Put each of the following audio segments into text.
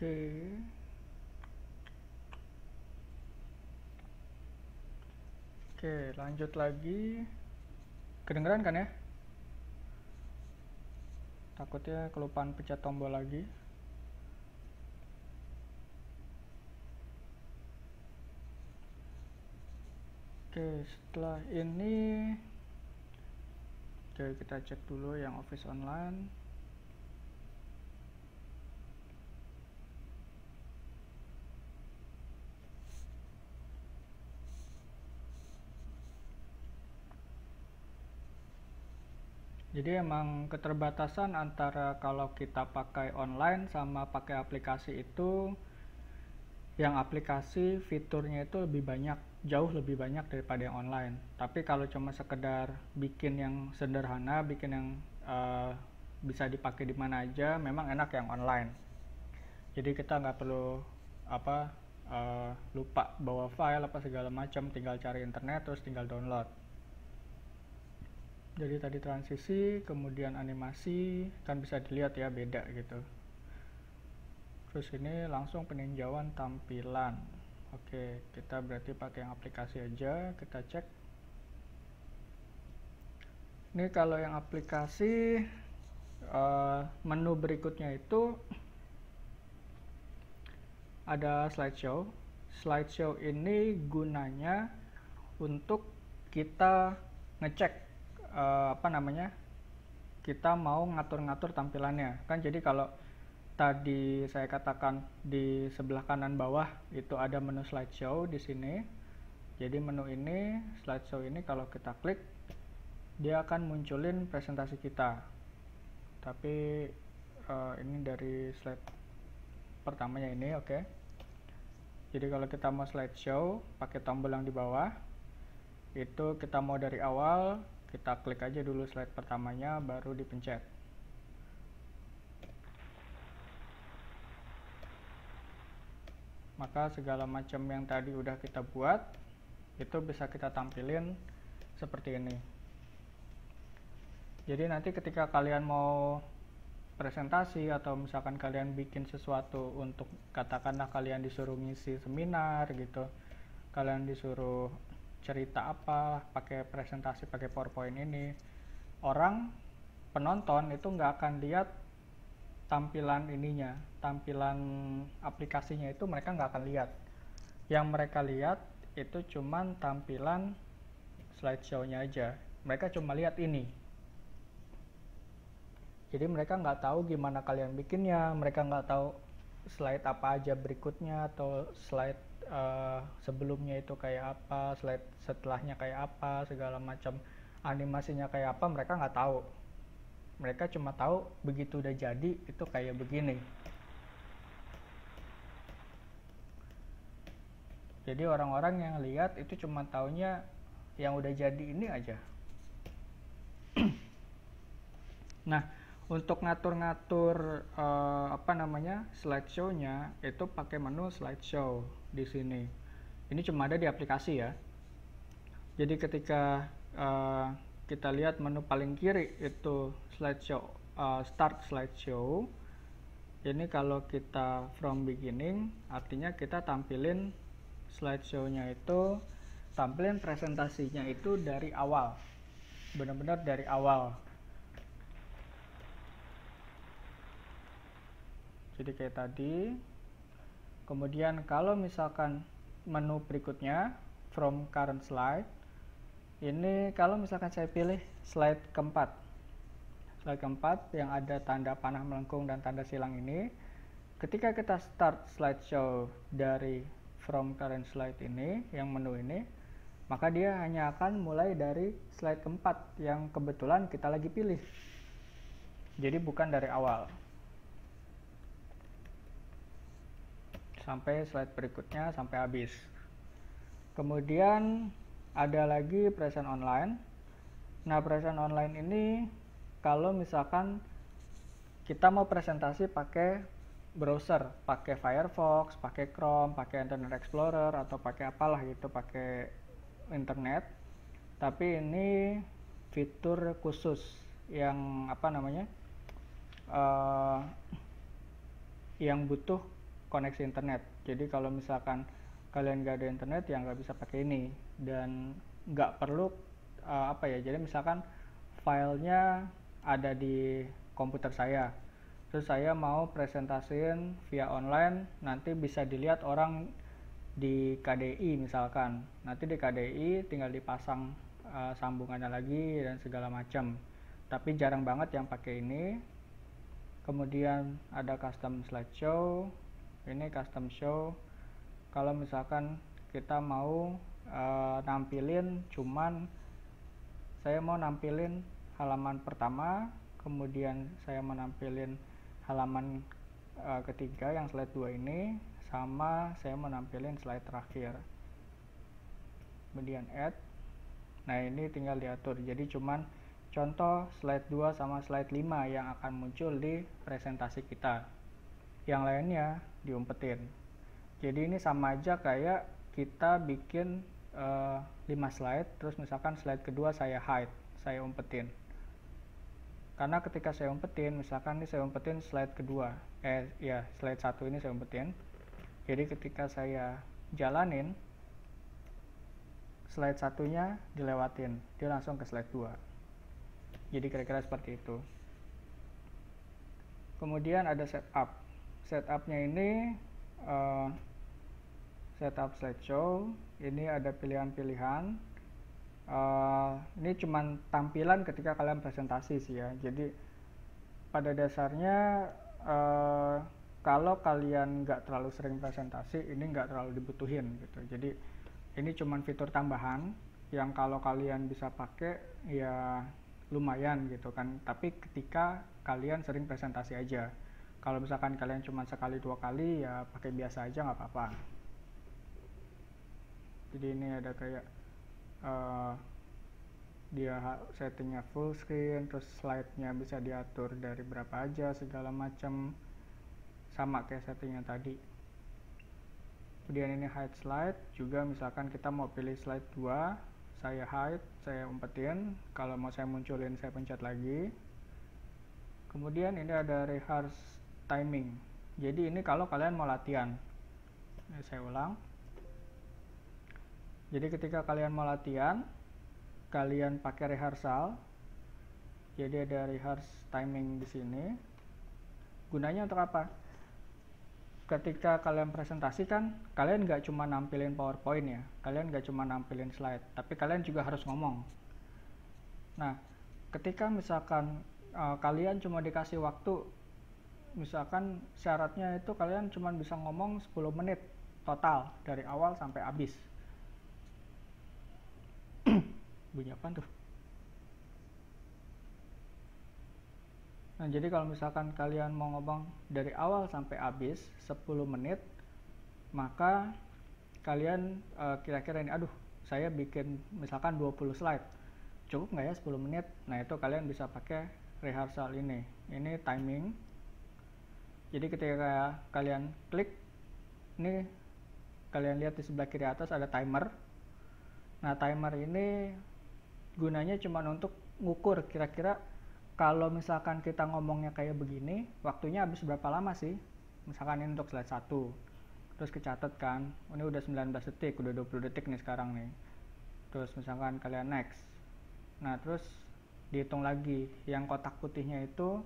Oke. Oke, lanjut lagi. Kedengeran kan ya? Takutnya kelupaan pecah tombol lagi. Oke, setelah ini Oke, kita cek dulu yang office online. Jadi emang keterbatasan antara kalau kita pakai online sama pakai aplikasi itu yang aplikasi fiturnya itu lebih banyak, jauh lebih banyak daripada yang online. Tapi kalau cuma sekedar bikin yang sederhana, bikin yang uh, bisa dipakai di mana aja, memang enak yang online. Jadi kita nggak perlu apa uh, lupa bawa file apa segala macam, tinggal cari internet terus tinggal download jadi tadi transisi kemudian animasi kan bisa dilihat ya beda gitu terus ini langsung peninjauan tampilan oke kita berarti pakai yang aplikasi aja kita cek ini kalau yang aplikasi eh, menu berikutnya itu ada slideshow slideshow ini gunanya untuk kita ngecek uh, apa namanya kita mau ngatur-ngatur tampilannya kan jadi kalau tadi saya katakan di sebelah kanan bawah itu ada menu slideshow di sini jadi menu ini slideshow ini kalau kita klik dia akan munculin presentasi kita tapi uh, ini dari slide pertamanya ini oke okay. jadi kalau kita mau slideshow pakai tombol yang di bawah itu kita mau dari awal kita klik aja dulu slide pertamanya baru dipencet maka segala macam yang tadi udah kita buat itu bisa kita tampilin seperti ini jadi nanti ketika kalian mau presentasi atau misalkan kalian bikin sesuatu untuk katakanlah kalian disuruh ngisi seminar gitu kalian disuruh cerita apa pakai presentasi pakai powerpoint ini orang penonton itu nggak akan lihat tampilan ininya tampilan aplikasinya itu mereka nggak akan lihat yang mereka lihat itu cuman tampilan slideshow-nya aja mereka cuma lihat ini jadi mereka nggak tahu gimana kalian bikinnya mereka nggak tahu slide apa aja berikutnya atau slide uh, sebelumnya itu kayak apa slide setelahnya kayak apa segala macam animasinya kayak apa mereka nggak tahu mereka cuma tahu begitu udah jadi itu kayak begini jadi orang-orang yang lihat itu cuma taunya yang udah jadi ini aja nah untuk ngatur-ngatur uh, apa namanya slideshow-nya itu pakai menu slideshow di sini. Ini cuma ada di aplikasi ya. Jadi ketika uh, kita lihat menu paling kiri itu slideshow uh, start slideshow. Ini kalau kita from beginning artinya kita tampilin slideshow-nya itu tampilin presentasinya itu dari awal. Benar-benar dari awal jadi kayak tadi kemudian kalau misalkan menu berikutnya from current slide ini kalau misalkan saya pilih slide keempat slide keempat yang ada tanda panah melengkung dan tanda silang ini ketika kita start slideshow dari from current slide ini yang menu ini maka dia hanya akan mulai dari slide keempat yang kebetulan kita lagi pilih jadi bukan dari awal sampai slide berikutnya sampai habis. Kemudian ada lagi present online. Nah, present online ini kalau misalkan kita mau presentasi pakai browser, pakai Firefox, pakai Chrome, pakai Internet Explorer atau pakai apalah gitu, pakai internet. Tapi ini fitur khusus yang apa namanya? Uh, yang butuh koneksi internet jadi kalau misalkan kalian nggak ada internet ya nggak bisa pakai ini dan nggak perlu uh, apa ya jadi misalkan filenya ada di komputer saya terus saya mau presentasiin via online nanti bisa dilihat orang di KDI misalkan nanti di KDI tinggal dipasang uh, sambungannya lagi dan segala macam tapi jarang banget yang pakai ini kemudian ada custom slideshow ini custom show kalau misalkan kita mau e, nampilin cuman saya mau nampilin halaman pertama kemudian saya mau nampilin halaman e, ketiga yang slide 2 ini sama saya mau nampilin slide terakhir kemudian add nah ini tinggal diatur jadi cuman contoh slide 2 sama slide 5 yang akan muncul di presentasi kita yang lainnya diumpetin jadi ini sama aja kayak kita bikin uh, eh, 5 slide terus misalkan slide kedua saya hide saya umpetin karena ketika saya umpetin misalkan ini saya umpetin slide kedua eh ya slide satu ini saya umpetin jadi ketika saya jalanin slide satunya dilewatin dia langsung ke slide 2 jadi kira-kira seperti itu kemudian ada setup setupnya ini uh, setup slideshow ini ada pilihan-pilihan uh, ini cuma tampilan ketika kalian presentasi sih ya jadi pada dasarnya uh, kalau kalian nggak terlalu sering presentasi ini nggak terlalu dibutuhin gitu jadi ini cuma fitur tambahan yang kalau kalian bisa pakai ya lumayan gitu kan tapi ketika kalian sering presentasi aja kalau misalkan kalian cuma sekali dua kali ya pakai biasa aja nggak apa-apa jadi ini ada kayak uh, dia settingnya full screen terus slide-nya bisa diatur dari berapa aja segala macam sama kayak settingnya tadi kemudian ini hide slide juga misalkan kita mau pilih slide 2 saya hide saya umpetin kalau mau saya munculin saya pencet lagi kemudian ini ada rehearse timing jadi ini kalau kalian mau latihan ini saya ulang jadi ketika kalian mau latihan kalian pakai rehearsal jadi ada rehearse timing di sini gunanya untuk apa ketika kalian presentasikan kalian nggak cuma nampilin powerpoint ya kalian nggak cuma nampilin slide tapi kalian juga harus ngomong nah ketika misalkan uh, kalian cuma dikasih waktu misalkan syaratnya itu kalian cuma bisa ngomong 10 menit total dari awal sampai habis bunyi apa tuh nah jadi kalau misalkan kalian mau ngomong dari awal sampai habis 10 menit maka kalian eh, kira-kira uh, ini aduh saya bikin misalkan 20 slide cukup nggak ya 10 menit nah itu kalian bisa pakai rehearsal ini ini timing jadi ketika kalian klik ini kalian lihat di sebelah kiri atas ada timer nah timer ini gunanya cuma untuk ngukur kira-kira kalau misalkan kita ngomongnya kayak begini waktunya habis berapa lama sih misalkan ini untuk slide 1 terus kecatat kan oh, ini udah 19 detik udah 20 detik nih sekarang nih terus misalkan kalian next nah terus dihitung lagi yang kotak putihnya itu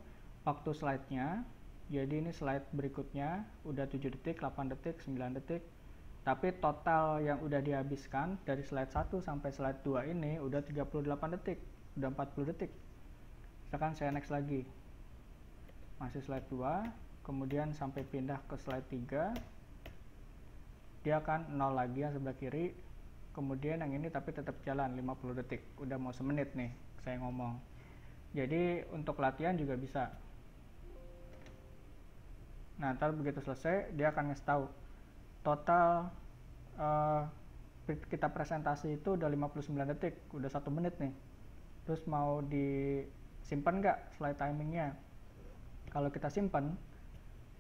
waktu slide-nya jadi ini slide berikutnya udah 7 detik 8 detik 9 detik tapi total yang udah dihabiskan dari slide 1 sampai slide 2 ini udah 38 detik udah 40 detik misalkan saya next lagi masih slide 2 kemudian sampai pindah ke slide 3 dia akan nol lagi yang sebelah kiri kemudian yang ini tapi tetap jalan 50 detik udah mau semenit nih saya ngomong jadi untuk latihan juga bisa Nah, ntar begitu selesai dia akan ngasih tahu total uh, kita presentasi itu udah 59 detik, udah satu menit nih. Terus mau disimpan nggak slide timingnya? Kalau kita simpan,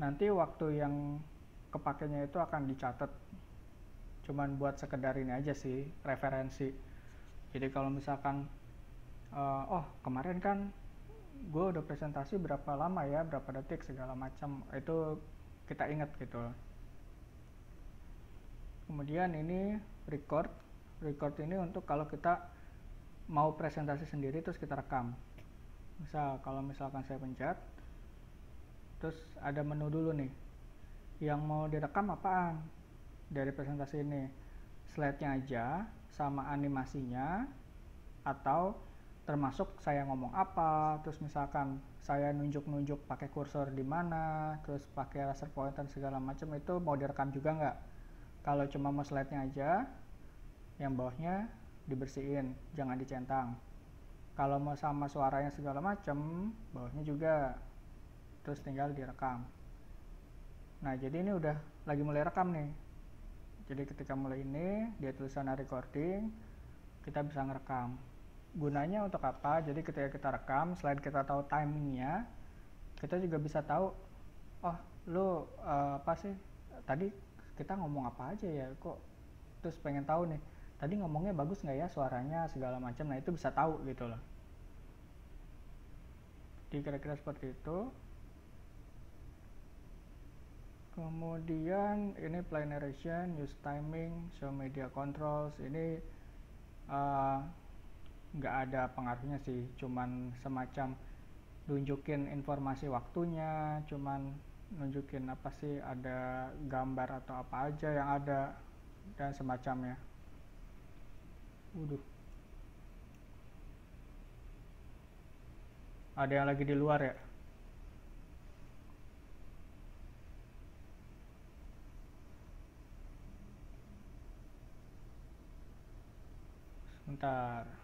nanti waktu yang kepakainya itu akan dicatat. Cuman buat sekedar ini aja sih, referensi. Jadi kalau misalkan, uh, oh kemarin kan gue udah presentasi berapa lama ya berapa detik segala macam itu kita ingat gitu kemudian ini record record ini untuk kalau kita mau presentasi sendiri terus kita rekam misal kalau misalkan saya pencet terus ada menu dulu nih yang mau direkam apaan dari presentasi ini slide-nya aja sama animasinya atau termasuk saya ngomong apa terus misalkan saya nunjuk-nunjuk pakai kursor di mana terus pakai laser pointer segala macam itu mau direkam juga nggak kalau cuma mau slide-nya aja yang bawahnya dibersihin jangan dicentang kalau mau sama suaranya segala macam bawahnya juga terus tinggal direkam nah jadi ini udah lagi mulai rekam nih jadi ketika mulai ini dia tulisan recording kita bisa ngerekam gunanya untuk apa jadi ketika kita rekam selain kita tahu timingnya kita juga bisa tahu oh lu uh, apa sih tadi kita ngomong apa aja ya kok terus pengen tahu nih tadi ngomongnya bagus nggak ya suaranya segala macam nah itu bisa tahu gitu loh jadi kira-kira seperti itu kemudian ini play narration, use timing, show media controls ini uh, nggak ada pengaruhnya sih cuman semacam nunjukin informasi waktunya cuman nunjukin apa sih ada gambar atau apa aja yang ada dan semacamnya Waduh. Ada yang lagi di luar ya? Sebentar.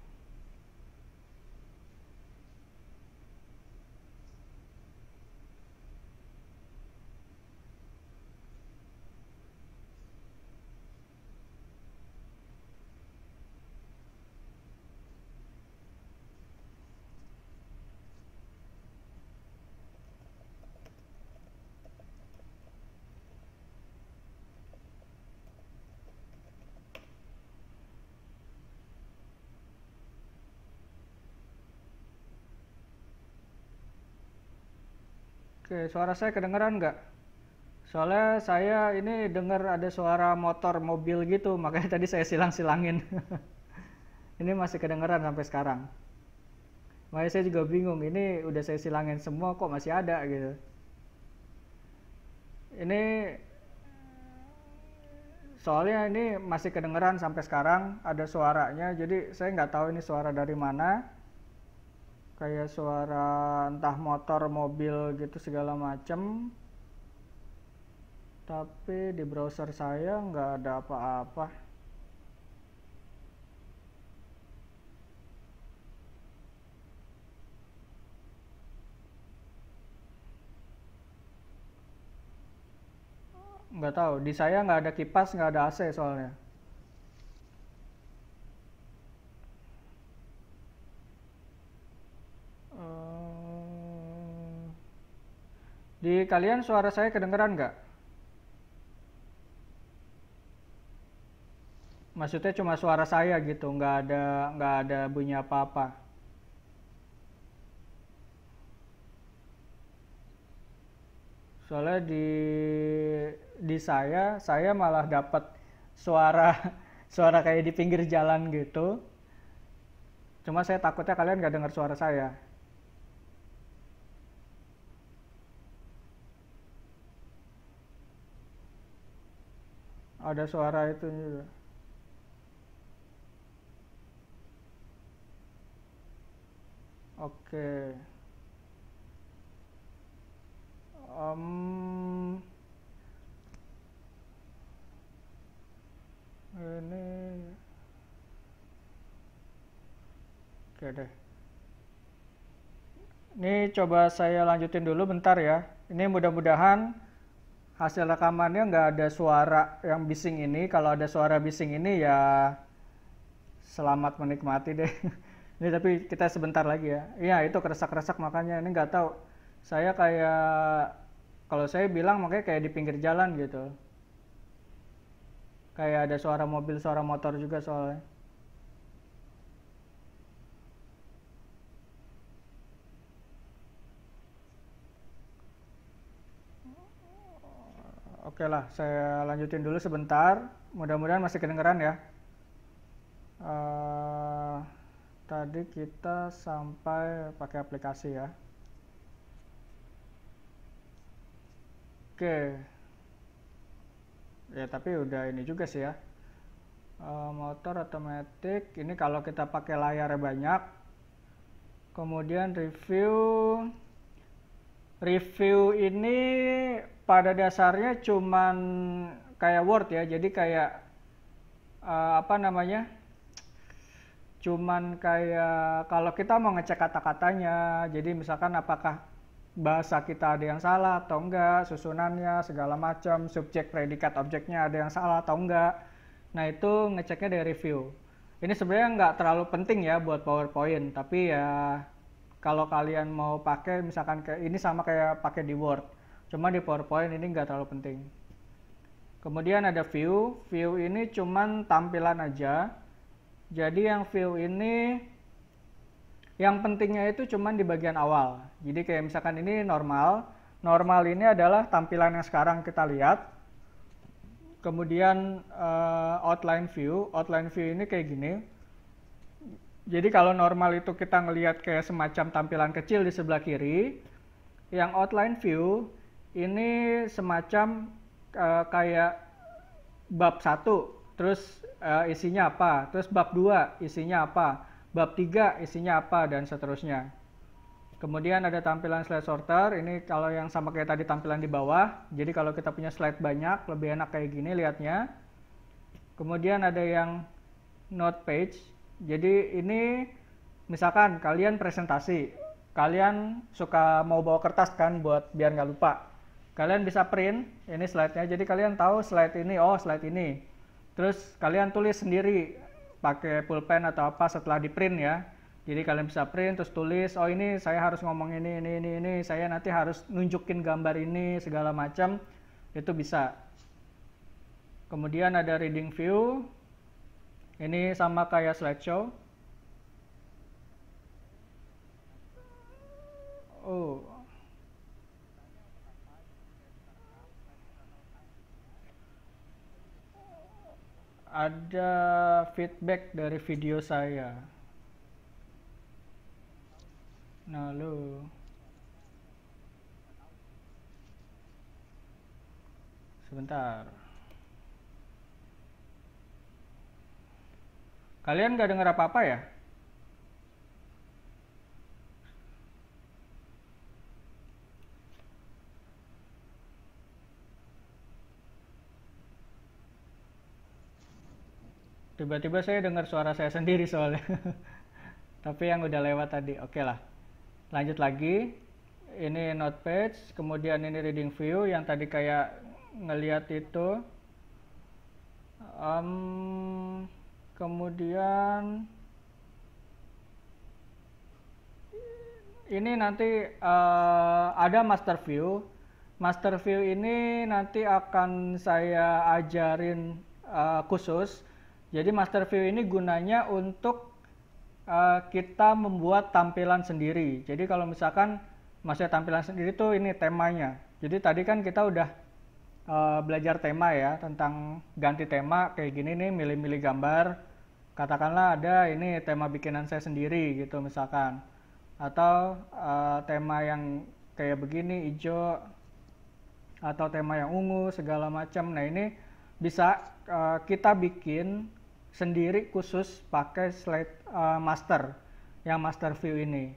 Oke, suara saya kedengeran nggak? Soalnya saya ini dengar ada suara motor mobil gitu, makanya tadi saya silang-silangin. ini masih kedengeran sampai sekarang. Makanya saya juga bingung, ini udah saya silangin semua kok masih ada gitu. Ini soalnya ini masih kedengeran sampai sekarang ada suaranya, jadi saya nggak tahu ini suara dari mana kayak suara entah motor mobil gitu segala macem tapi di browser saya nggak ada apa-apa nggak tahu di saya nggak ada kipas nggak ada AC soalnya Di kalian suara saya kedengeran nggak? Maksudnya cuma suara saya gitu, nggak ada nggak ada bunyi apa-apa. Soalnya di di saya saya malah dapat suara suara kayak di pinggir jalan gitu. Cuma saya takutnya kalian nggak dengar suara saya. ada suara itu juga oke um, ini oke deh ini coba saya lanjutin dulu bentar ya ini mudah-mudahan hasil rekamannya nggak ada suara yang bising ini. Kalau ada suara bising ini ya selamat menikmati deh. ini tapi kita sebentar lagi ya. Iya itu keresak-keresak makanya ini nggak tahu. Saya kayak kalau saya bilang makanya kayak di pinggir jalan gitu. Kayak ada suara mobil, suara motor juga soalnya. Oke lah, saya lanjutin dulu sebentar. Mudah-mudahan masih kedengeran ya. Uh, tadi kita sampai pakai aplikasi ya. Oke. Ya, tapi udah ini juga sih ya. Uh, motor otomatis ini kalau kita pakai layarnya banyak. Kemudian review review ini pada dasarnya cuman kayak Word ya, jadi kayak uh, apa namanya? Cuman kayak kalau kita mau ngecek kata-katanya, jadi misalkan apakah bahasa kita ada yang salah atau enggak, susunannya segala macam, subjek, predikat, objeknya ada yang salah atau enggak. Nah itu ngeceknya dari review. Ini sebenarnya nggak terlalu penting ya buat PowerPoint, tapi ya kalau kalian mau pakai misalkan kayak ini sama kayak pakai di Word Cuma di PowerPoint ini nggak terlalu penting. Kemudian ada view. View ini cuman tampilan aja. Jadi yang view ini yang pentingnya itu cuman di bagian awal. Jadi kayak misalkan ini normal. Normal ini adalah tampilan yang sekarang kita lihat. Kemudian uh, outline view. Outline view ini kayak gini. Jadi kalau normal itu kita ngelihat kayak semacam tampilan kecil di sebelah kiri, yang outline view ini semacam uh, kayak bab satu, terus uh, isinya apa, terus bab dua isinya apa, bab tiga isinya apa dan seterusnya. Kemudian ada tampilan slide sorter, ini kalau yang sama kayak tadi tampilan di bawah, jadi kalau kita punya slide banyak, lebih enak kayak gini lihatnya. Kemudian ada yang note page, jadi ini misalkan kalian presentasi, kalian suka mau bawa kertas kan buat biar nggak lupa. Kalian bisa print ini slide-nya. Jadi kalian tahu slide ini, oh slide ini. Terus kalian tulis sendiri pakai pulpen atau apa setelah di-print ya. Jadi kalian bisa print terus tulis, oh ini saya harus ngomong ini, ini, ini, ini, saya nanti harus nunjukin gambar ini, segala macam, itu bisa. Kemudian ada reading view, ini sama kayak slideshow. Oh, ada feedback dari video saya. Nah, lo sebentar. Kalian gak denger apa-apa ya? Tiba-tiba saya dengar suara saya sendiri soalnya. Tapi yang udah lewat tadi, oke okay lah. Lanjut lagi. Ini note page, kemudian ini reading view yang tadi kayak ngeliat itu. Um, kemudian ini nanti uh, ada master view. Master view ini nanti akan saya ajarin uh, khusus jadi master view ini gunanya untuk uh, kita membuat tampilan sendiri. Jadi kalau misalkan masih tampilan sendiri tuh ini temanya. Jadi tadi kan kita udah uh, belajar tema ya tentang ganti tema kayak gini nih milih-milih gambar. Katakanlah ada ini tema bikinan saya sendiri gitu misalkan. Atau uh, tema yang kayak begini hijau atau tema yang ungu segala macam. Nah, ini bisa uh, kita bikin sendiri khusus pakai slide uh, eh, master yang master view ini.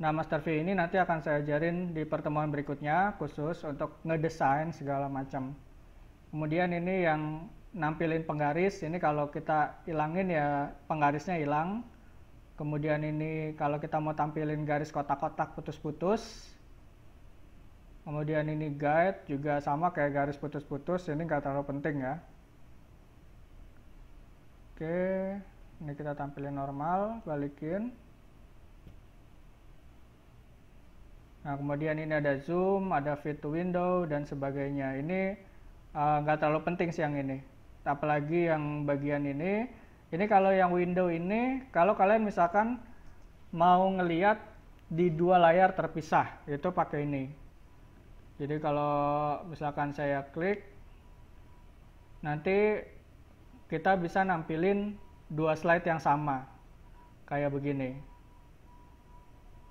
Nah, master view ini nanti akan saya ajarin di pertemuan berikutnya khusus untuk ngedesain segala macam. Kemudian ini yang nampilin penggaris, ini kalau kita ilangin ya penggarisnya hilang. Kemudian ini kalau kita mau tampilin garis kotak-kotak putus-putus. Kemudian ini guide juga sama kayak garis putus-putus, ini nggak terlalu penting ya oke ini kita tampilin normal balikin nah kemudian ini ada zoom ada fit to window dan sebagainya ini eh, nggak uh, terlalu penting sih yang ini apalagi yang bagian ini ini kalau yang window ini kalau kalian misalkan mau ngeliat di dua layar terpisah itu pakai ini jadi kalau misalkan saya klik nanti kita bisa nampilin dua slide yang sama kayak begini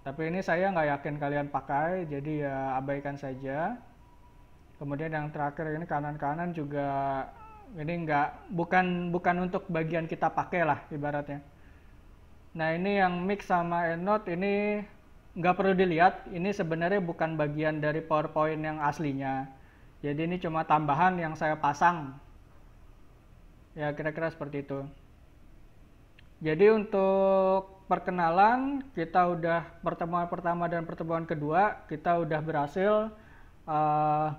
tapi ini saya nggak yakin kalian pakai jadi ya abaikan saja kemudian yang terakhir ini kanan-kanan juga ini nggak bukan bukan untuk bagian kita pakai lah ibaratnya nah ini yang mix sama endnote ini nggak perlu dilihat ini sebenarnya bukan bagian dari powerpoint yang aslinya jadi ini cuma tambahan yang saya pasang ya kira-kira seperti itu jadi untuk perkenalan kita udah pertemuan pertama dan pertemuan kedua kita udah berhasil uh,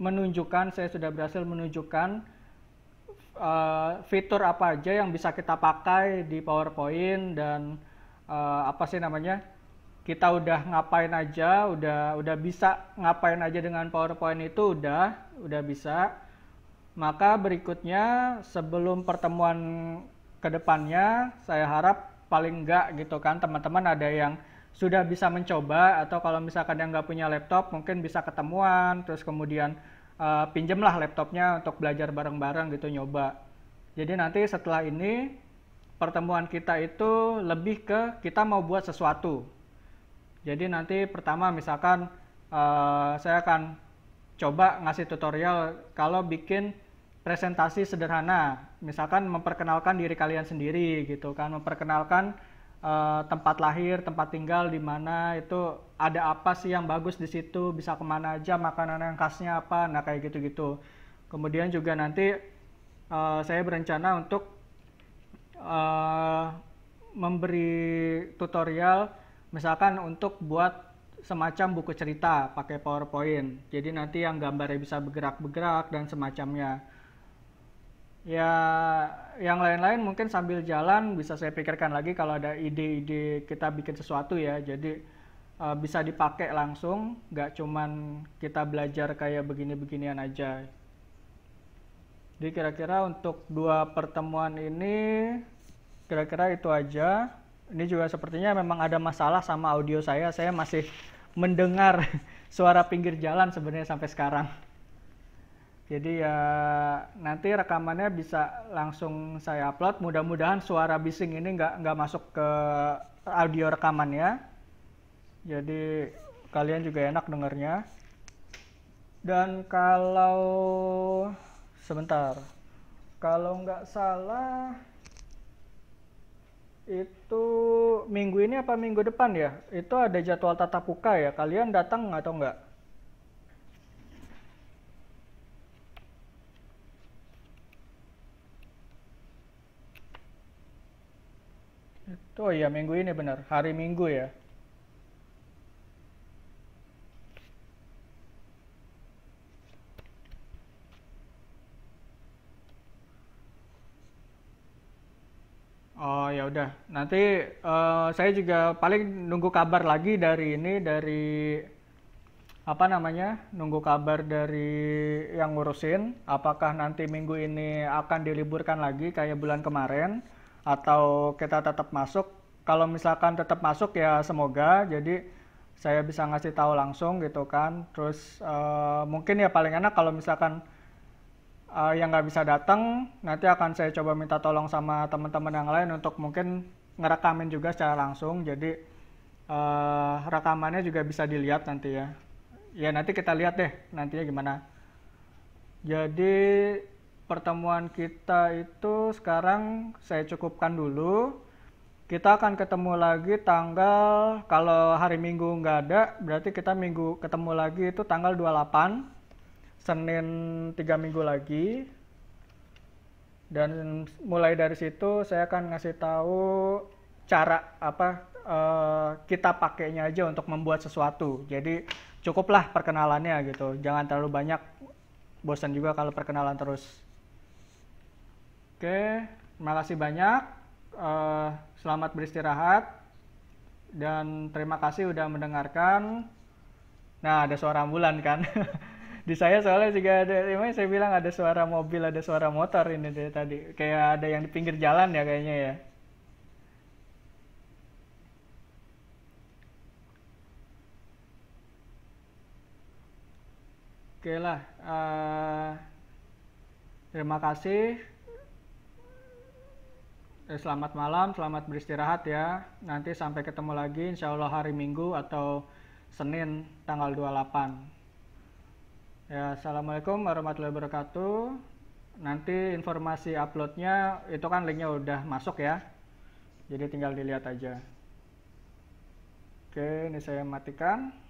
menunjukkan saya sudah berhasil menunjukkan uh, fitur apa aja yang bisa kita pakai di PowerPoint dan uh, apa sih namanya kita udah ngapain aja udah udah bisa ngapain aja dengan PowerPoint itu udah udah bisa maka berikutnya sebelum pertemuan kedepannya saya harap paling enggak gitu kan teman-teman ada yang sudah bisa mencoba atau kalau misalkan yang nggak punya laptop mungkin bisa ketemuan terus kemudian uh, pinjemlah laptopnya untuk belajar bareng-bareng gitu nyoba. Jadi nanti setelah ini pertemuan kita itu lebih ke kita mau buat sesuatu. Jadi nanti pertama misalkan uh, saya akan coba ngasih tutorial kalau bikin presentasi sederhana, misalkan memperkenalkan diri kalian sendiri gitu kan, memperkenalkan uh, tempat lahir, tempat tinggal di mana itu ada apa sih yang bagus di situ, bisa kemana aja, makanan yang khasnya apa, nah kayak gitu-gitu. Kemudian juga nanti uh, saya berencana untuk uh, memberi tutorial, misalkan untuk buat semacam buku cerita pakai PowerPoint. Jadi nanti yang gambarnya bisa bergerak-bergerak dan semacamnya ya yang lain-lain mungkin sambil jalan bisa saya pikirkan lagi kalau ada ide-ide kita bikin sesuatu ya jadi uh, bisa dipakai langsung nggak cuman kita belajar kayak begini-beginian aja jadi kira-kira untuk dua pertemuan ini kira-kira itu aja ini juga sepertinya memang ada masalah sama audio saya saya masih mendengar suara pinggir jalan sebenarnya sampai sekarang jadi ya nanti rekamannya bisa langsung saya upload. Mudah-mudahan suara bising ini nggak nggak masuk ke audio rekamannya. Jadi kalian juga enak dengarnya. Dan kalau sebentar, kalau nggak salah itu minggu ini apa minggu depan ya? Itu ada jadwal tatap muka ya. Kalian datang atau nggak? Oh iya, minggu ini benar. Hari Minggu ya. Oh ya udah, nanti uh, saya juga paling nunggu kabar lagi dari ini dari apa namanya nunggu kabar dari yang ngurusin apakah nanti minggu ini akan diliburkan lagi kayak bulan kemarin atau kita tetap masuk kalau misalkan tetap masuk ya semoga jadi saya bisa ngasih tahu langsung gitu kan terus uh, mungkin ya paling enak kalau misalkan uh, yang nggak bisa datang nanti akan saya coba minta tolong sama teman-teman yang lain untuk mungkin ngerekamin juga secara langsung jadi uh, rekamannya juga bisa dilihat nanti ya ya nanti kita lihat deh nantinya gimana jadi pertemuan kita itu sekarang saya cukupkan dulu. Kita akan ketemu lagi tanggal, kalau hari Minggu nggak ada, berarti kita Minggu ketemu lagi itu tanggal 28, Senin 3 minggu lagi. Dan mulai dari situ saya akan ngasih tahu cara apa uh, kita pakainya aja untuk membuat sesuatu. Jadi cukuplah perkenalannya gitu. Jangan terlalu banyak bosan juga kalau perkenalan terus. Oke, terima kasih banyak. Uh, selamat beristirahat dan terima kasih udah mendengarkan. Nah, ada suara ambulan kan? di saya soalnya juga ada, emang saya bilang ada suara mobil, ada suara motor ini dari tadi. Kayak ada yang di pinggir jalan ya kayaknya ya. Oke lah, uh, terima kasih. Eh, selamat malam, selamat beristirahat ya. Nanti sampai ketemu lagi insya Allah hari Minggu atau Senin tanggal 28. Ya, Assalamualaikum warahmatullahi wabarakatuh. Nanti informasi uploadnya itu kan linknya udah masuk ya. Jadi tinggal dilihat aja. Oke, ini saya matikan.